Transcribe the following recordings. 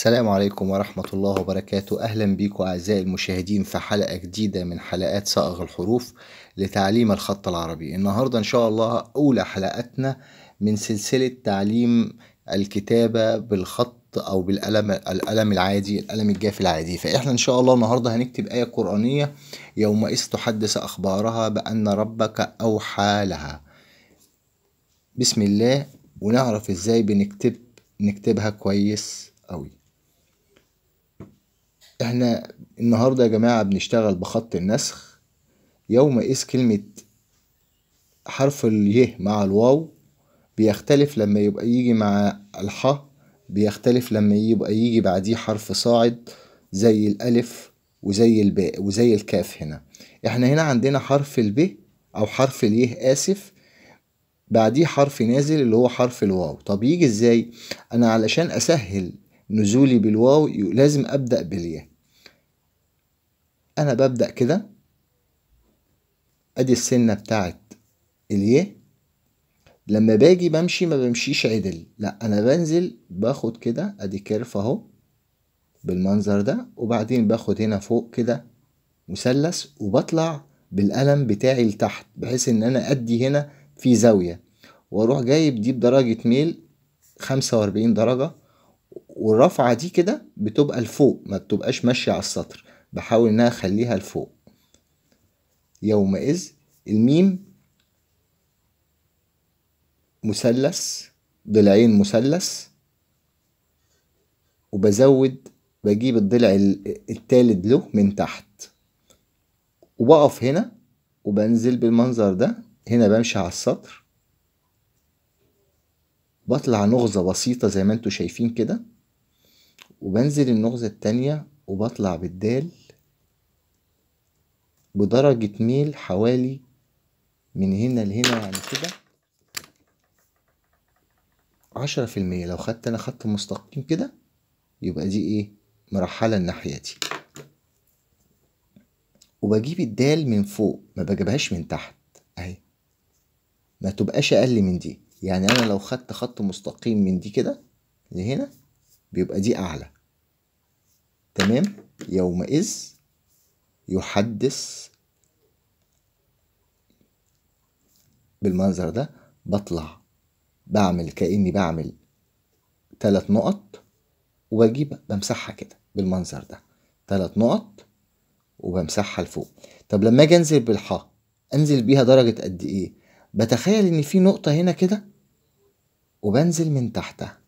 السلام عليكم ورحمة الله وبركاته أهلا بكم أعزائي المشاهدين في حلقة جديدة من حلقات صائغ الحروف لتعليم الخط العربي النهاردة إن شاء الله أولى حلقاتنا من سلسلة تعليم الكتابة بالخط أو بالقلم القلم العادي القلم الجاف العادي فإحنا إن شاء الله النهاردة هنكتب آية قرآنية يومئذ تحدث أخبارها بأن ربك أوحى لها بسم الله ونعرف إزاي بنكتب نكتبها كويس أوي احنا النهاردة يا جماعة بنشتغل بخط النسخ يومئذ كلمة حرف الي مع الواو بيختلف لما يبقى يجي مع الحاء بيختلف لما يبقى يجي بعديه حرف صاعد زي الألف وزي الباء وزي الكاف هنا احنا هنا عندنا حرف الب أو حرف اليه آسف بعديه حرف نازل اللي هو حرف الواو طب يجي ازاي انا علشان اسهل نزولي بالواو لازم أبدأ بالياء أنا ببدأ كده أدي السنة بتاعت الياء لما باجي بمشي ما بمشيش عدل لا أنا بنزل باخد كده أدي كيرف أهو بالمنظر ده وبعدين باخد هنا فوق كده مثلث وبطلع بالقلم بتاعي لتحت بحيث إن أنا أدي هنا في زاوية وأروح جايب دي بدرجة ميل خمسة وأربعين درجة والرفعة دي كده بتبقى لفوق ما بتبقاش ماشية على السطر بحاول إن أنا أخليها لفوق يومئذ الميم مثلث ضلعين مثلث وبزود بجيب الضلع التالت له من تحت وبقف هنا وبنزل بالمنظر ده هنا بمشي على السطر بطلع نغزة بسيطة زي ما انتوا شايفين كده وبنزل النغزة التانية وبطلع بالدال بدرجة ميل حوالي من هنا لهنا يعني كده عشرة في المية لو خدت أنا خط مستقيم كده يبقى دي إيه مرحلة الناحية دي وبجيب الدال من فوق ما بجيبهاش من تحت أهي ما تبقاش أقل من دي يعني أنا لو خدت خط مستقيم من دي كده لهنا بيبقى دي أعلى تمام يومئذ يحدث بالمنظر ده بطلع بعمل كأني بعمل تلات نقط وبجيب بمسحها كده بالمنظر ده تلات نقط وبمسحها لفوق طب لما اجي انزل بالحاء انزل بيها درجة قد ايه بتخيل ان في نقطة هنا كده وبنزل من تحتها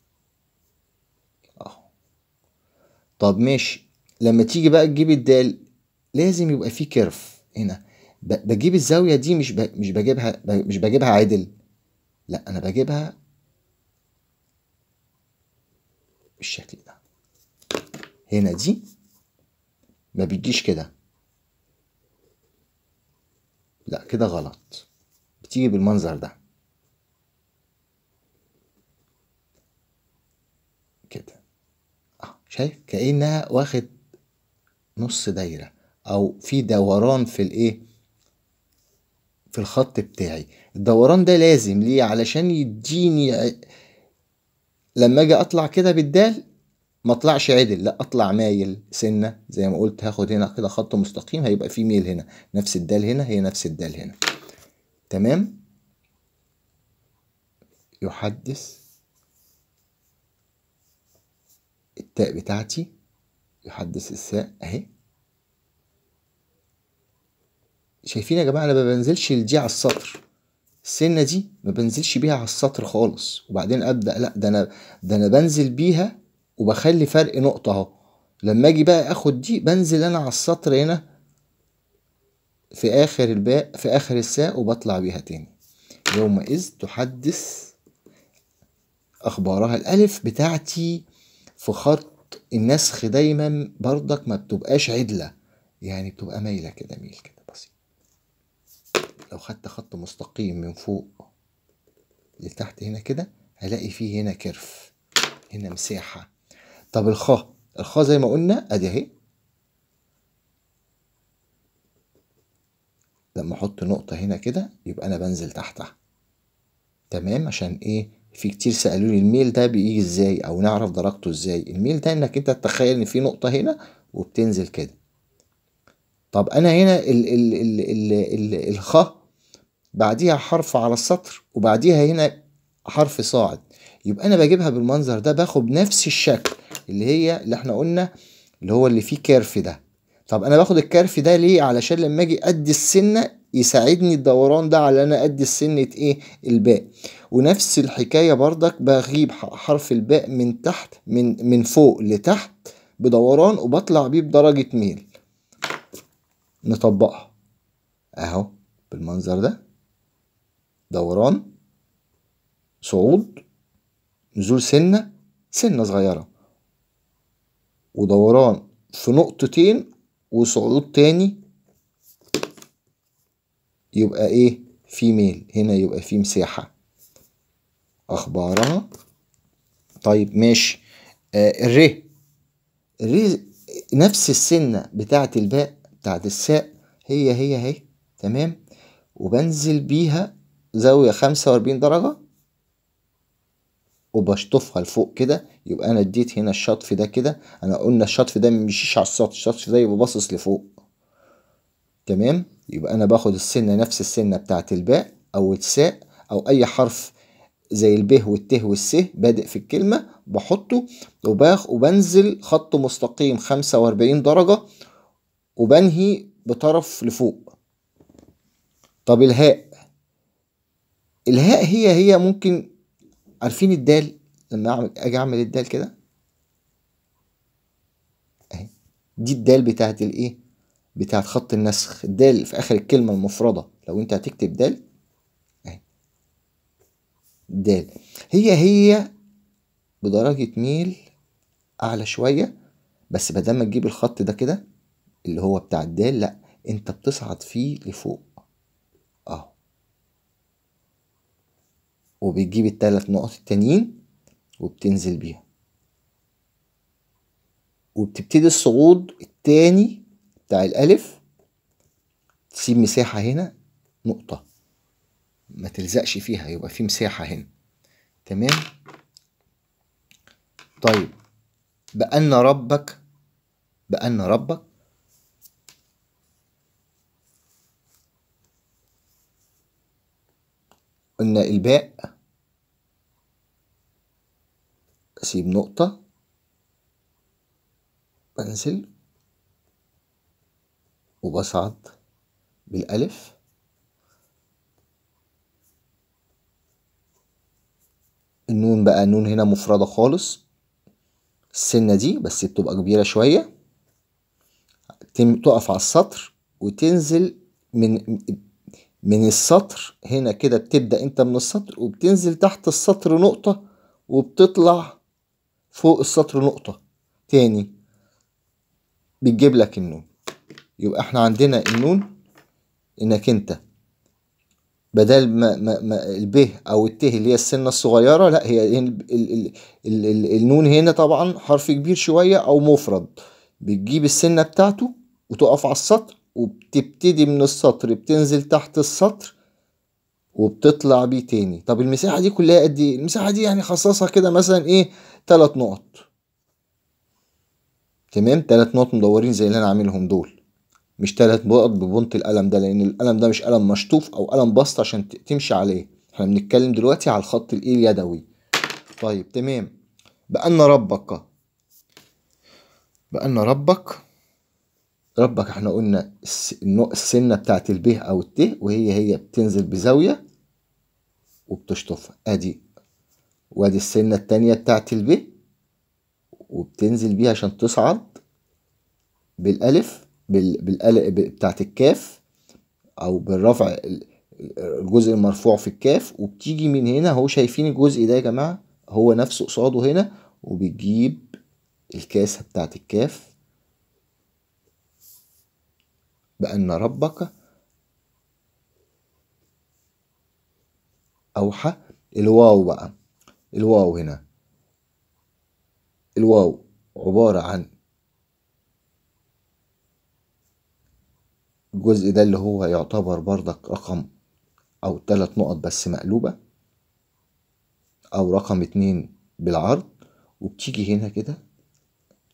طب ماشي لما تيجي بقى تجيب الدال لازم يبقى فيه كيرف هنا بجيب الزاوية دي مش مش بجيبها مش بجيبها عدل لا أنا بجيبها بالشكل ده هنا دي ما بتجيش كده لا كده غلط بتيجي بالمنظر ده كده شايف كأنها واخد نص دايرة أو في دوران في الإيه في الخط بتاعي الدوران ده لازم ليه علشان يديني لما اجي اطلع كده بالدال ما اطلعش عدل لا اطلع مايل سنه زي ما قلت هاخد هنا كده خط مستقيم هيبقى في ميل هنا نفس الدال هنا هي نفس الدال هنا تمام يحدث التاء بتاعتي يحدث الساء اهي شايفين يا جماعه انا ما بنزلش لدي على السطر السنه دي ما بنزلش بيها على السطر خالص وبعدين ابدا لا ده انا ده انا بنزل بيها وبخلي فرق نقطه اهو لما اجي بقى اخد دي بنزل انا على السطر هنا في اخر الباء في اخر الساء وبطلع بيها تاني يومئذ تحدث اخبارها الالف بتاعتي في خط النسخ دايما بردك ما بتبقاش عدلة يعني بتبقى مايلة كده ميل كده بسيط لو خدت خط مستقيم من فوق لتحت هنا كده هلاقي فيه هنا كرف هنا مساحة طب الخاء الخاء زي ما قلنا ادي اهي لما احط نقطة هنا كده يبقى انا بنزل تحتها تمام عشان ايه في كتير سألوني الميل ده بيجي ازاي او نعرف درجته ازاي الميل ده انك انت تتخيل ان في نقطة هنا وبتنزل كده طب انا هنا ال ال ال ال ال الخ بعديها حرف على السطر وبعديها هنا حرف صاعد يبقى انا بجيبها بالمنظر ده باخد نفس الشكل اللي هي اللي احنا قلنا اللي هو اللي فيه كيرف ده طب انا باخد الكيرف ده ليه علشان لما اجي ادي السنه يساعدني الدوران ده على انا ادي السنة ايه الباء ونفس الحكاية بردك بغيب حرف الباء من تحت من من فوق لتحت بدوران وبطلع بيه بدرجة ميل نطبقها اهو بالمنظر ده دوران صعود نزول سنة سنة صغيرة ودوران في نقطتين وصعود تاني يبقى ايه في ميل هنا يبقى في مساحة اخبارها طيب ماشي آه الري الري نفس السنة بتاعت الباء بتاعت الساء هي هي هي تمام وبنزل بيها زاوية خمسة وأربعين درجة وبشطفها لفوق كده يبقى أنا اديت هنا الشطف ده كده أنا قلنا الشطف ده ميمشيش على السطح الشطف ده يبقى باصص لفوق تمام يبقى انا باخد السنه نفس السنه بتاعت الباء او الساء او اي حرف زي الب والت والس بادئ في الكلمه بحطه وباخ وبنزل خط مستقيم 45 درجه وبنهي بطرف لفوق طب الهاء الهاء هي هي ممكن عارفين الدال لما اعمل اجي اعمل الدال كده اهي دي الدال بتاعت الايه بتاعت خط النسخ الدال في آخر الكلمة المفردة لو أنت هتكتب دال أهي دال هي هي بدرجة ميل أعلى شوية بس بدل ما تجيب الخط ده كده اللي هو بتاع الدال لأ أنت بتصعد فيه لفوق أهو وبتجيب التلات نقط التانيين وبتنزل بيها وبتبتدي الصعود التاني بتاع الألف تسيب مساحة هنا نقطة ما تلزقش فيها يبقى في مساحة هنا تمام طيب بأن ربك بأن ربك قلنا الباء أسيب نقطة بنزل وبصعد بالألف النون بقى النون هنا مفردة خالص السنة دي بس بتبقى كبيرة شوية تقف على السطر وتنزل من من السطر هنا كده بتبدأ انت من السطر وبتنزل تحت السطر نقطة وبتطلع فوق السطر نقطة تاني بتجيب لك النون يبقى احنا عندنا النون انك انت بدل ما, ما, ما الب او الت اللي هي السنه الصغيره لا هي ال ال ال ال النون هنا طبعا حرف كبير شويه او مفرد بتجيب السنه بتاعته وتقف على السطر وبتبتدي من السطر بتنزل تحت السطر وبتطلع بيه تاني طب المساحه دي كلها قد ايه المساحه دي يعني خصصها كده مثلا ايه تلات نقط تمام تلات نقط مدورين زي اللي انا عاملهم دول مش تلات نقط ببنط القلم ده لان القلم ده مش قلم مشطوف او قلم بسط عشان تمشي عليه احنا بنتكلم دلوقتي على الخط الايه اليدوي طيب تمام بأن ربك بأن ربك ربك احنا قلنا السنة بتاعت الب او الت وهي هي بتنزل بزاوية وبتشطفها ادي وادي السنة التانية بتاعت الب وبتنزل بيها عشان تصعد بالالف بالقلق بتاعت الكاف او بالرفع الجزء المرفوع في الكاف وبتيجي من هنا اهو شايفين الجزء ده يا جماعه هو نفسه قصاده هنا وبتجيب الكاسه بتاعت الكاف بأن ربك أوحى الواو بقى الواو هنا الواو عبارة عن الجزء ده اللي هو يعتبر بردك رقم أو تلات نقط بس مقلوبة أو رقم اتنين بالعرض وبتيجي هنا كده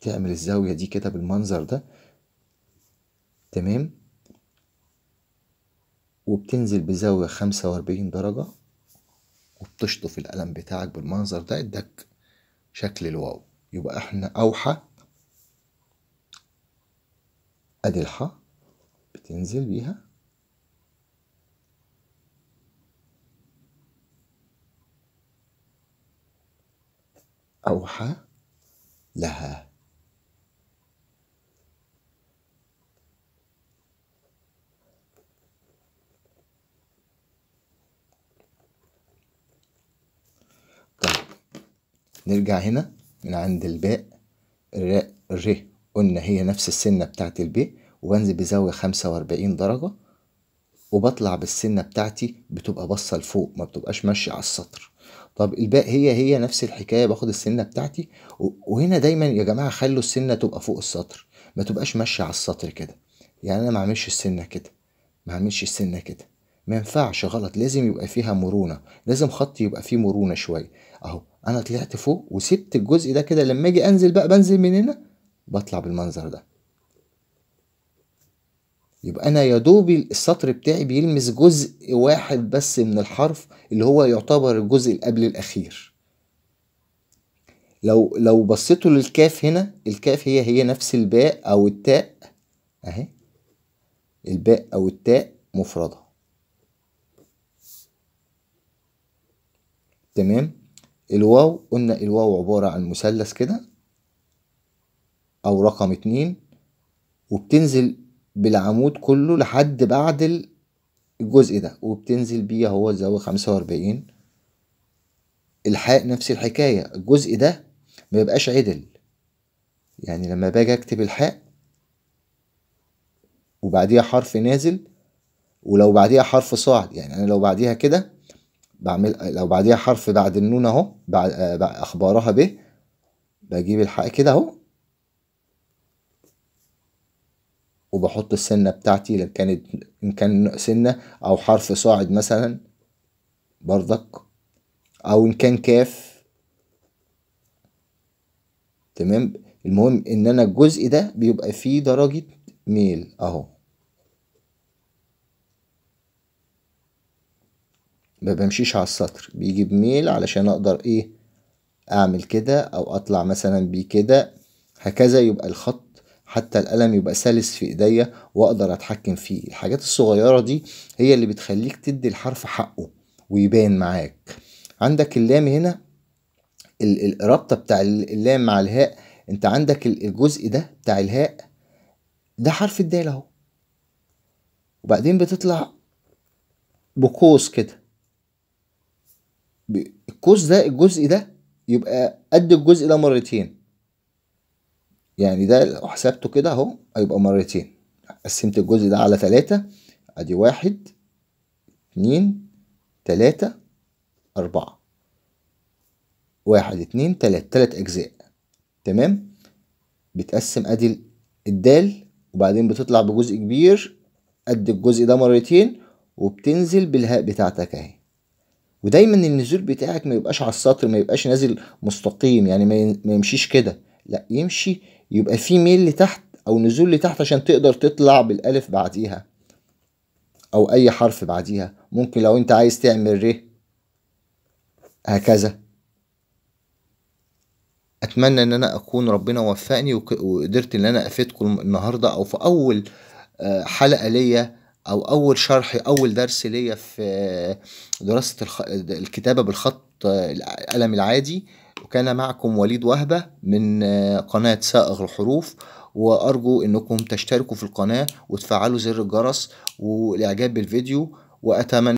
تعمل الزاوية دي كده بالمنظر ده تمام وبتنزل بزاوية خمسة وأربعين درجة وبتشطف القلم بتاعك بالمنظر ده ادك شكل الواو يبقى احنا أوحى أدي الحق بتنزل بيها أوحى لها طيب نرجع هنا من عند الباء الراء الر قلنا هي نفس السنة بتاعت البيت وبنزل بزاوية خمسة وأربعين درجة وبطلع بالسنة بتاعتي بتبقى باصة لفوق ما بتبقاش ماشية على السطر طب الباقي هي هي نفس الحكاية باخد السنة بتاعتي وهنا دايما يا جماعة خلوا السنة تبقى فوق السطر ما تبقاش ماشية على السطر كده يعني أنا ما أعملش السنة كده ما أعملش السنة كده ما ينفعش غلط لازم يبقى فيها مرونة لازم خطي يبقى فيه مرونة شوية اهو انا طلعت فوق وسبت الجزء ده كده لما اجي انزل بقى بنزل من هنا بطلع بالمنظر ده يبقى انا يا دوب السطر بتاعي بيلمس جزء واحد بس من الحرف اللي هو يعتبر الجزء اللي قبل الاخير لو لو بصيتوا للكاف هنا الكاف هي هي نفس الباء او التاء اهي الباء او التاء مفرده تمام الواو قلنا الواو عباره عن مثلث كده او رقم اتنين وبتنزل بالعمود كله لحد بعد الجزء ده وبتنزل بيه اهو زاوية خمسة وأربعين الحاء نفس الحكاية الجزء ده يبقاش عدل يعني لما باجي أكتب الحاء وبعديها حرف نازل ولو بعديها حرف صاعد يعني أنا لو بعديها كده بعمل لو بعديها حرف بعد النون أهو بعد آه، أخبارها به بجيب الحاء كده أهو وبحط السنة بتاعتي لو كانت إن كان سنة أو حرف صاعد مثلا بردك أو إن كان كاف تمام المهم إن أنا الجزء ده بيبقى فيه درجة ميل أهو ما بمشيش على السطر بيجي بميل علشان أقدر إيه أعمل كده أو أطلع مثلا بيه كده هكذا يبقى الخط حتى القلم يبقى سلس في ايديا واقدر اتحكم فيه الحاجات الصغيره دي هي اللي بتخليك تدي الحرف حقه ويبان معاك عندك اللام هنا الرابطه بتاع اللام مع الهاء انت عندك الجزء ده بتاع الهاء ده حرف الدال اهو وبعدين بتطلع بقوس كده القوس ده الجزء ده يبقى قد الجزء ده مرتين يعني ده لو حسبته كده اهو هيبقى مرتين قسمت الجزء ده على تلاتة ادي واحد اتنين تلاتة أربعة واحد اتنين تلات تلات أجزاء تمام بتقسم ادي الدال وبعدين بتطلع بجزء كبير قد الجزء ده مرتين وبتنزل بالهاء بتاعتك اهي ودايما النزول بتاعك ما يبقاش على السطر ما يبقاش نازل مستقيم يعني ما يمشيش كده لا يمشي يبقى في ميل لتحت او نزول لتحت عشان تقدر تطلع بالالف بعديها او اي حرف بعديها ممكن لو انت عايز تعمل ر هكذا اتمنى ان انا اكون ربنا وفقني وقدرت ان انا افيدكم النهارده او في اول آه، حلقه ليا او اول شرح اول درس ليا في آه، دراسه الكتابه بالخط آه، القلم العادي وكان معكم وليد وهبة من آه، قناة سائغ الحروف وأرجو أنكم تشتركوا في القناة وتفعلوا زر الجرس والإعجاب بالفيديو وأتمنى